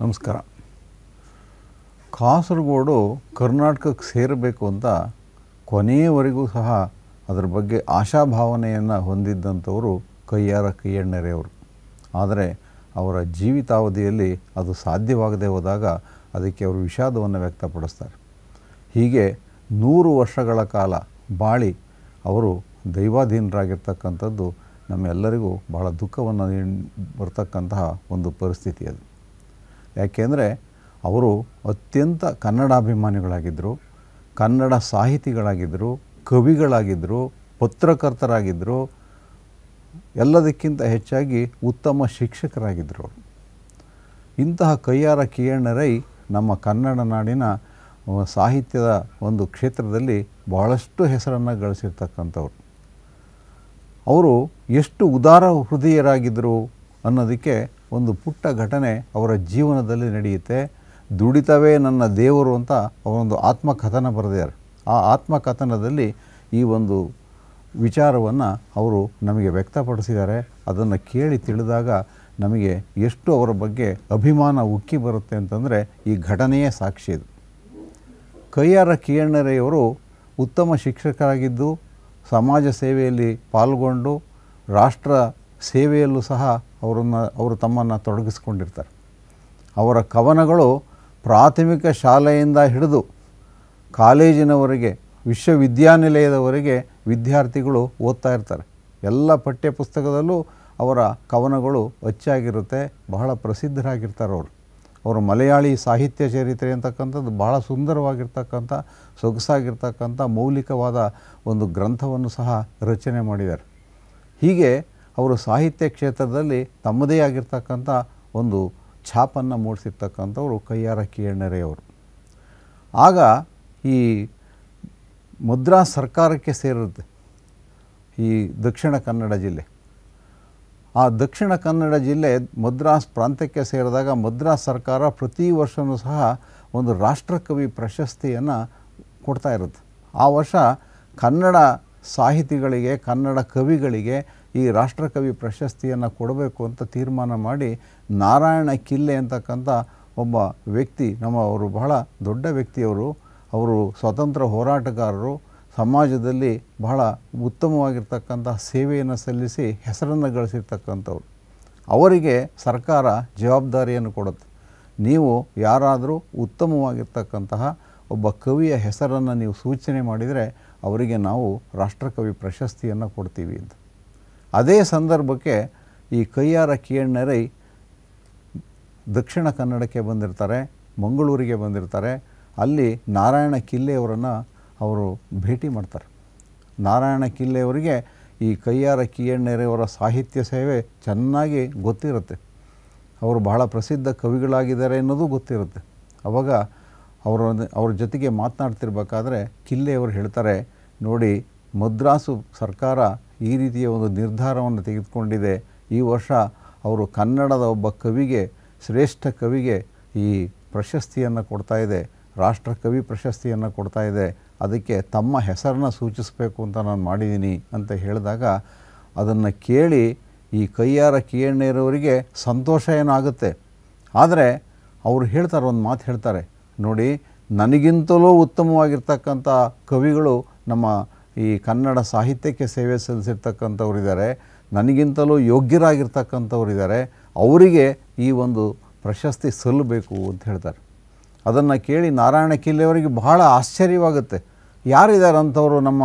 ನಮಸ್ಕಾರ ಕಾಸರಗೋಡು ಕರ್ನಾಟಕಕ್ಕೆ ಸೇರಬೇಕು ಅಂತ ಕೊನೆಯವರೆಗೂ ಸಹ ಅದರ ಬಗ್ಗೆ ಆಶಾಭಾವನೆಯನ್ನು ಹೊಂದಿದ್ದಂಥವರು ಕೈಯಾರ ಕೈಯಣ್ಣರೆಯವರು ಆದರೆ ಅವರ ಜೀವಿತಾವಧಿಯಲ್ಲಿ ಅದು ಸಾಧ್ಯವಾಗದೆ ಹೋದಾಗ ಅದಕ್ಕೆ ಅವರು ವಿಷಾದವನ್ನು ವ್ಯಕ್ತಪಡಿಸ್ತಾರೆ ಹೀಗೆ ನೂರು ವರ್ಷಗಳ ಕಾಲ ಬಾಳಿ ಅವರು ದೈವಾಧೀನರಾಗಿರ್ತಕ್ಕಂಥದ್ದು ನಮ್ಮೆಲ್ಲರಿಗೂ ಬಹಳ ದುಃಖವನ್ನು ಬರ್ತಕ್ಕಂತಹ ಒಂದು ಪರಿಸ್ಥಿತಿ ಅದು ಯಾಕೆಂದರೆ ಅವರು ಅತ್ಯಂತ ಕನ್ನಡಾಭಿಮಾನಿಗಳಾಗಿದ್ದರು ಕನ್ನಡ ಸಾಹಿತಿಗಳಾಗಿದ್ದರು ಕವಿಗಳಾಗಿದ್ದರು ಪತ್ರಕರ್ತರಾಗಿದ್ದರು ಎಲ್ಲದಕ್ಕಿಂತ ಹೆಚ್ಚಾಗಿ ಉತ್ತಮ ಶಿಕ್ಷಕರಾಗಿದ್ದರು ಇಂತಹ ಕೈಯಾರ ಕಿಯಣ್ಣರೈ ನಮ್ಮ ಕನ್ನಡ ನಾಡಿನ ಸಾಹಿತ್ಯದ ಒಂದು ಕ್ಷೇತ್ರದಲ್ಲಿ ಬಹಳಷ್ಟು ಹೆಸರನ್ನು ಗಳಿಸಿರ್ತಕ್ಕಂಥವ್ರು ಅವರು ಎಷ್ಟು ಉದಾರ ಹೃದಯರಾಗಿದ್ದರು ಅನ್ನೋದಕ್ಕೆ ಒಂದು ಪುಟ್ಟ ಘಟನೆ ಅವರ ಜೀವನದಲ್ಲಿ ನಡೆಯುತ್ತೆ ದುಡಿತವೇ ನನ್ನ ದೇವರು ಅಂತ ಅವರೊಂದು ಆತ್ಮಕಥನ ಬರೆದಿದ್ದಾರೆ ಆ ಆತ್ಮಕಥನದಲ್ಲಿ ಈ ಒಂದು ವಿಚಾರವನ್ನು ಅವರು ನಮಗೆ ವ್ಯಕ್ತಪಡಿಸಿದ್ದಾರೆ ಅದನ್ನು ಕೇಳಿ ತಿಳಿದಾಗ ನಮಗೆ ಎಷ್ಟು ಅವರ ಬಗ್ಗೆ ಅಭಿಮಾನ ಉಕ್ಕಿ ಬರುತ್ತೆ ಅಂತಂದರೆ ಈ ಘಟನೆಯೇ ಸಾಕ್ಷಿ ಇದು ಕೈಯಾರ ಕಿಯಣ್ಣರೆಯವರು ಉತ್ತಮ ಶಿಕ್ಷಕರಾಗಿದ್ದು ಸಮಾಜ ಸೇವೆಯಲ್ಲಿ ಪಾಲ್ಗೊಂಡು ರಾಷ್ಟ್ರ ಸೇವೆಯಲ್ಲೂ ಸಹ ಅವರನ್ನು ಅವರು ತಮ್ಮನ್ನು ತೊಡಗಿಸ್ಕೊಂಡಿರ್ತಾರೆ ಅವರ ಕವನಗಳು ಪ್ರಾಥಮಿಕ ಶಾಲೆಯಿಂದ ಹಿಡಿದು ಕಾಲೇಜಿನವರೆಗೆ ವಿಶ್ವವಿದ್ಯಾನಿಲಯದವರೆಗೆ ವಿದ್ಯಾರ್ಥಿಗಳು ಓದ್ತಾ ಇರ್ತಾರೆ ಎಲ್ಲ ಪಠ್ಯಪುಸ್ತಕದಲ್ಲೂ ಅವರ ಕವನಗಳು ಅಚ್ಚಾಗಿರುತ್ತೆ ಬಹಳ ಪ್ರಸಿದ್ಧರಾಗಿರ್ತಾರೆ ಅವರು ಅವರು ಮಲಯಾಳಿ ಸಾಹಿತ್ಯ ಚರಿತ್ರೆ ಅಂತಕ್ಕಂಥದ್ದು ಬಹಳ ಸುಂದರವಾಗಿರ್ತಕ್ಕಂಥ ಸೊಗಸಾಗಿರ್ತಕ್ಕಂಥ ಮೌಲಿಕವಾದ ಒಂದು ಗ್ರಂಥವನ್ನು ಸಹ ರಚನೆ ಮಾಡಿದ್ದಾರೆ ಹೀಗೆ ಅವರು ಸಾಹಿತ್ಯ ಕ್ಷೇತ್ರದಲ್ಲಿ ತಮ್ಮದೇ ಆಗಿರ್ತಕ್ಕಂಥ ಒಂದು ಛಾಪನ್ನು ಮೂಡಿಸಿರ್ತಕ್ಕಂಥವ್ರು ಕೈಯಾರ ಅವರು ಆಗ ಈ ಮುದ್ರಾ ಸರ್ಕಾರಕ್ಕೆ ಸೇರಿರುತ್ತೆ ಈ ದಕ್ಷಿಣ ಕನ್ನಡ ಜಿಲ್ಲೆ ಆ ದಕ್ಷಿಣ ಕನ್ನಡ ಜಿಲ್ಲೆ ಮದ್ರಾಸ್ ಪ್ರಾಂತ್ಯಕ್ಕೆ ಸೇರಿದಾಗ ಮದ್ರಾಸ್ ಸರ್ಕಾರ ಪ್ರತಿ ವರ್ಷವೂ ಸಹ ಒಂದು ರಾಷ್ಟ್ರಕವಿ ಪ್ರಶಸ್ತಿಯನ್ನು ಕೊಡ್ತಾ ಇರುತ್ತೆ ಆ ವರ್ಷ ಕನ್ನಡ ಸಾಹಿತಿಗಳಿಗೆ ಕನ್ನಡ ಕವಿಗಳಿಗೆ ಈ ರಾಷ್ಟ್ರಕವಿ ಪ್ರಶಸ್ತಿಯನ್ನು ಕೊಡಬೇಕು ಅಂತ ತೀರ್ಮಾನ ಮಾಡಿ ನಾರಾಯಣ ಕಿಲ್ಲೆ ಅಂತಕ್ಕಂಥ ಒಬ್ಬ ವ್ಯಕ್ತಿ ನಮ್ಮ ಅವರು ಬಹಳ ದೊಡ್ಡ ವ್ಯಕ್ತಿಯವರು ಅವರು ಸ್ವತಂತ್ರ ಹೋರಾಟಗಾರರು ಸಮಾಜದಲ್ಲಿ ಬಹಳ ಉತ್ತಮವಾಗಿರ್ತಕ್ಕಂಥ ಸೇವೆಯನ್ನು ಸಲ್ಲಿಸಿ ಹೆಸರನ್ನು ಗಳಿಸಿರ್ತಕ್ಕಂಥವ್ರು ಅವರಿಗೆ ಸರ್ಕಾರ ಜವಾಬ್ದಾರಿಯನ್ನು ಕೊಡುತ್ತೆ ನೀವು ಯಾರಾದರೂ ಉತ್ತಮವಾಗಿರ್ತಕ್ಕಂತಹ ಒಬ್ಬ ಕವಿಯ ಹೆಸರನ್ನು ನೀವು ಸೂಚನೆ ಮಾಡಿದರೆ ಅವರಿಗೆ ನಾವು ರಾಷ್ಟ್ರಕವಿ ಪ್ರಶಸ್ತಿಯನ್ನು ಕೊಡ್ತೀವಿ ಅಂತ ಅದೇ ಸಂದರ್ಭಕ್ಕೆ ಈ ಕೈಯಾರ ಕೆ ದಕ್ಷಿಣ ಕನ್ನಡಕ್ಕೆ ಬಂದಿರ್ತಾರೆ ಮಂಗಳೂರಿಗೆ ಬಂದಿರ್ತಾರೆ ಅಲ್ಲಿ ನಾರಾಯಣ ಕಿಲ್ಲೆಯವರನ್ನು ಅವರು ಭೇಟಿ ಮಾಡ್ತಾರೆ ನಾರಾಯಣ ಕಿಲ್ಲೆಯವರಿಗೆ ಈ ಕೈಯಾರ ಕಿಯಣ್ಣೆರೆಯವರ ಸಾಹಿತ್ಯ ಸೇವೆ ಚೆನ್ನಾಗಿ ಗೊತ್ತಿರುತ್ತೆ ಅವರು ಬಹಳ ಪ್ರಸಿದ್ಧ ಕವಿಗಳಾಗಿದ್ದಾರೆ ಅನ್ನೋದು ಗೊತ್ತಿರುತ್ತೆ ಅವಾಗ ಅವರ ಅವ್ರ ಜೊತೆಗೆ ಮಾತನಾಡ್ತಿರ್ಬೇಕಾದ್ರೆ ಕಿಲ್ಲೆಯವರು ಹೇಳ್ತಾರೆ ನೋಡಿ ಮದ್ರಾಸು ಸರ್ಕಾರ ಈ ರೀತಿಯ ಒಂದು ನಿರ್ಧಾರವನ್ನು ತೆಗೆದುಕೊಂಡಿದೆ ಈ ವರ್ಷ ಅವರು ಕನ್ನಡದ ಒಬ್ಬ ಕವಿಗೆ ಶ್ರೇಷ್ಠ ಕವಿಗೆ ಈ ಪ್ರಶಸ್ತಿಯನ್ನು ಕೊಡ್ತಾ ಇದೆ ರಾಷ್ಟ್ರಕವಿ ಪ್ರಶಸ್ತಿಯನ್ನು ಕೊಡ್ತಾ ಇದೆ ಅದಕ್ಕೆ ತಮ್ಮ ಹೆಸರನ್ನು ಸೂಚಿಸಬೇಕು ಅಂತ ನಾನು ಮಾಡಿದ್ದೀನಿ ಅಂತ ಹೇಳಿದಾಗ ಅದನ್ನು ಕೇಳಿ ಈ ಕೈಯಾರ ಕಿಯಣ್ಣೆರವರಿಗೆ ಸಂತೋಷ ಏನಾಗುತ್ತೆ ಆದರೆ ಅವರು ಹೇಳ್ತಾರೆ ಒಂದು ಮಾತು ಹೇಳ್ತಾರೆ ನೋಡಿ ನನಗಿಂತಲೂ ಉತ್ತಮವಾಗಿರ್ತಕ್ಕಂಥ ಕವಿಗಳು ನಮ್ಮ ಈ ಕನ್ನಡ ಸಾಹಿತ್ಯಕ್ಕೆ ಸೇವೆ ಸಲ್ಲಿಸಿರ್ತಕ್ಕಂಥವ್ರಿದ್ದಾರೆ ನನಗಿಂತಲೂ ಯೋಗ್ಯರಾಗಿರ್ತಕ್ಕಂಥವ್ರಿದ್ದಾರೆ ಅವರಿಗೆ ಈ ಒಂದು ಪ್ರಶಸ್ತಿ ಸಲ್ಲಬೇಕು ಅಂತ ಹೇಳ್ತಾರೆ ಅದನ್ನು ಕೇಳಿ ನಾರಾಯಣ ಕಿಲ್ಲೆಯವರಿಗೆ ಬಹಳ ಆಶ್ಚರ್ಯವಾಗುತ್ತೆ ಯಾರಿದ್ದಾರೆ ಅಂಥವರು ನಮ್ಮ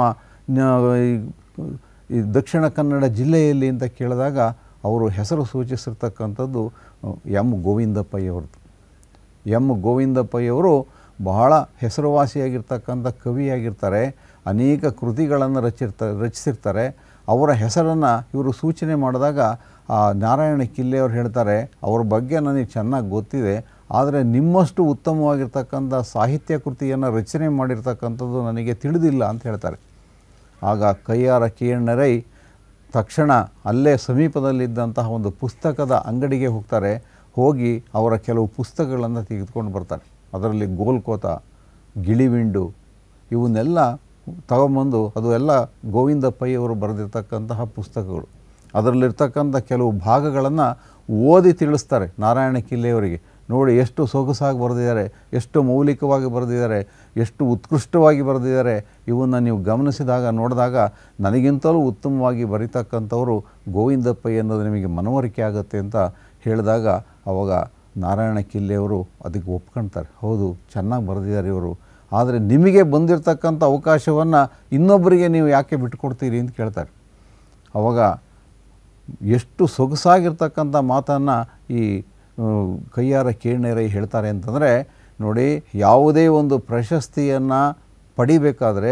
ಈ ದಕ್ಷಿಣ ಕನ್ನಡ ಜಿಲ್ಲೆಯಲ್ಲಿ ಅಂತ ಕೇಳಿದಾಗ ಅವರು ಹೆಸರು ಸೂಚಿಸಿರ್ತಕ್ಕಂಥದ್ದು ಎಂ ಗೋವಿಂದಪ್ಪಯ್ಯವ್ರದ್ದು ಎಂ ಗೋವಿಂದಪ್ಪಯ್ಯವರು ಬಹಳ ಹೆಸರುವಾಸಿಯಾಗಿರ್ತಕ್ಕಂಥ ಕವಿಯಾಗಿರ್ತಾರೆ ಅನೇಕ ಕೃತಿಗಳನ್ನು ರಚಿರ್ತ ರಚಿಸಿರ್ತಾರೆ ಅವರ ಹೆಸರನ್ನು ಇವರು ಸೂಚನೆ ಮಾಡಿದಾಗ ನಾರಾಯಣ ಕಿಲ್ಲೆಯವರು ಹೇಳ್ತಾರೆ ಅವ್ರ ಬಗ್ಗೆ ನನಗೆ ಚೆನ್ನಾಗಿ ಗೊತ್ತಿದೆ ಆದರೆ ನಿಮ್ಮಷ್ಟು ಉತ್ತಮವಾಗಿರ್ತಕ್ಕಂಥ ಸಾಹಿತ್ಯ ಕೃತಿಯನ್ನು ರಚನೆ ಮಾಡಿರ್ತಕ್ಕಂಥದ್ದು ನನಗೆ ತಿಳಿದಿಲ್ಲ ಅಂತ ಹೇಳ್ತಾರೆ ಆಗ ಕೈಯಾರ ಕಿಯಣ್ಣರೈ ತಕ್ಷಣ ಅಲ್ಲೇ ಸಮೀಪದಲ್ಲಿದ್ದಂತಹ ಒಂದು ಪುಸ್ತಕದ ಅಂಗಡಿಗೆ ಹೋಗ್ತಾರೆ ಹೋಗಿ ಅವರ ಕೆಲವು ಪುಸ್ತಕಗಳನ್ನು ತೆಗೆದುಕೊಂಡು ಬರ್ತಾರೆ ಅದರಲ್ಲಿ ಗೋಲ್ಕೋತ ಗಿಳಿವಿಂಡು ಇವನ್ನೆಲ್ಲ ತಗೊಂಬಂದು ಅದು ಎಲ್ಲ ಗೋವಿಂದ ಅವರು ಬರೆದಿರ್ತಕ್ಕಂತಹ ಪುಸ್ತಕಗಳು ಅದರಲ್ಲಿರ್ತಕ್ಕಂಥ ಕೆಲವು ಭಾಗಗಳನ್ನು ಓದಿ ತಿಳಿಸ್ತಾರೆ ನಾರಾಯಣ ಕಿಲ್ಲೆಯವರಿಗೆ ನೋಡಿ ಎಷ್ಟು ಸೊಗಸಾಗಿ ಬರೆದಿದ್ದಾರೆ ಎಷ್ಟು ಮೌಲಿಕವಾಗಿ ಬರೆದಿದ್ದಾರೆ ಎಷ್ಟು ಉತ್ಕೃಷ್ಟವಾಗಿ ಬರೆದಿದ್ದಾರೆ ಇವನ್ನು ನೀವು ಗಮನಿಸಿದಾಗ ನೋಡಿದಾಗ ನನಗಿಂತಲೂ ಉತ್ತಮವಾಗಿ ಬರೀತಕ್ಕಂಥವರು ಗೋವಿಂದಪ್ಪಯ್ಯ ಅನ್ನೋದು ನಿಮಗೆ ಮನವರಿಕೆ ಆಗುತ್ತೆ ಅಂತ ಹೇಳಿದಾಗ ಅವಾಗ ನಾರಾಯಣ ಕಿಲ್ಲೆಯವರು ಅದಕ್ಕೆ ಒಪ್ಕೊಳ್ತಾರೆ ಹೌದು ಚೆನ್ನಾಗಿ ಬರೆದಿದ್ದಾರೆ ಇವರು ಆದರೆ ನಿಮಗೆ ಬಂದಿರತಕ್ಕಂಥ ಅವಕಾಶವನ್ನು ಇನ್ನೊಬ್ಬರಿಗೆ ನೀವು ಯಾಕೆ ಬಿಟ್ಕೊಡ್ತೀರಿ ಅಂತ ಕೇಳ್ತಾರೆ ಅವಾಗ ಎಷ್ಟು ಸೊಗಸಾಗಿರ್ತಕ್ಕಂಥ ಮಾತನ್ನು ಈ ಕೈಯಾರ ಕೀರ್ಣೆರೈ ಹೇಳ್ತಾರೆ ಅಂತಂದರೆ ನೋಡಿ ಯಾವುದೇ ಒಂದು ಪ್ರಶಸ್ತಿಯನ್ನು ಪಡಿಬೇಕಾದರೆ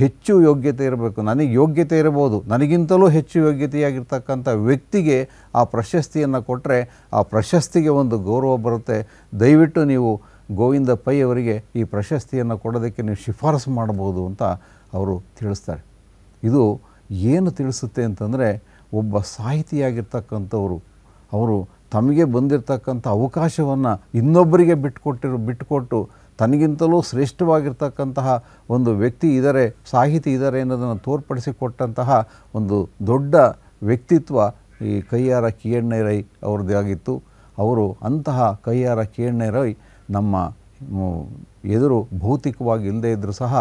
ಹೆಚ್ಚು ಯೋಗ್ಯತೆ ಇರಬೇಕು ನನಗೆ ಯೋಗ್ಯತೆ ಇರಬಹುದು ನನಗಿಂತಲೂ ಹೆಚ್ಚು ಯೋಗ್ಯತೆಯಾಗಿರ್ತಕ್ಕಂಥ ವ್ಯಕ್ತಿಗೆ ಆ ಪ್ರಶಸ್ತಿಯನ್ನು ಕೊಟ್ಟರೆ ಆ ಪ್ರಶಸ್ತಿಗೆ ಒಂದು ಗೌರವ ಬರುತ್ತೆ ದಯವಿಟ್ಟು ನೀವು ಗೋವಿಂದ ಪೈ ಅವರಿಗೆ ಈ ಪ್ರಶಸ್ತಿಯನ್ನು ಕೊಡೋದಕ್ಕೆ ನೀವು ಶಿಫಾರಸು ಮಾಡಬಹುದು ಅಂತ ಅವರು ತಿಳಿಸ್ತಾರೆ ಇದು ಏನು ತಿಳಿಸುತ್ತೆ ಅಂತಂದರೆ ಒಬ್ಬ ಸಾಹಿತಿಯಾಗಿರ್ತಕ್ಕಂಥವರು ಅವರು ತಮಗೆ ಬಂದಿರತಕ್ಕಂಥ ಅವಕಾಶವನ್ನು ಇನ್ನೊಬ್ಬರಿಗೆ ಬಿಟ್ಟುಕೊಟ್ಟಿರೋ ಬಿಟ್ಟುಕೊಟ್ಟು ತನಗಿಂತಲೂ ಶ್ರೇಷ್ಠವಾಗಿರ್ತಕ್ಕಂತಹ ಒಂದು ವ್ಯಕ್ತಿ ಇದ್ದಾರೆ ಸಾಹಿತಿ ಇದ್ದಾರೆ ಅನ್ನೋದನ್ನು ತೋರ್ಪಡಿಸಿಕೊಟ್ಟಂತಹ ಒಂದು ದೊಡ್ಡ ವ್ಯಕ್ತಿತ್ವ ಈ ಕೈಯಾರ ರೈ ಅವ್ರದ್ದೇ ಆಗಿತ್ತು ಅವರು ಅಂತಹ ಕೈಯಾರ ರೈ ನಮ್ಮ ಎದುರು ಭೌತಿಕವಾಗಿ ಇಲ್ಲದೇ ಇದ್ದರೂ ಸಹ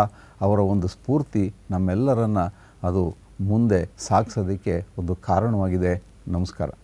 ಅವರ ಒಂದು ಸ್ಫೂರ್ತಿ ನಮ್ಮೆಲ್ಲರನ್ನು ಅದು ಮುಂದೆ ಸಾಗಿಸೋದಕ್ಕೆ ಒಂದು ಕಾರಣವಾಗಿದೆ ನಮಸ್ಕಾರ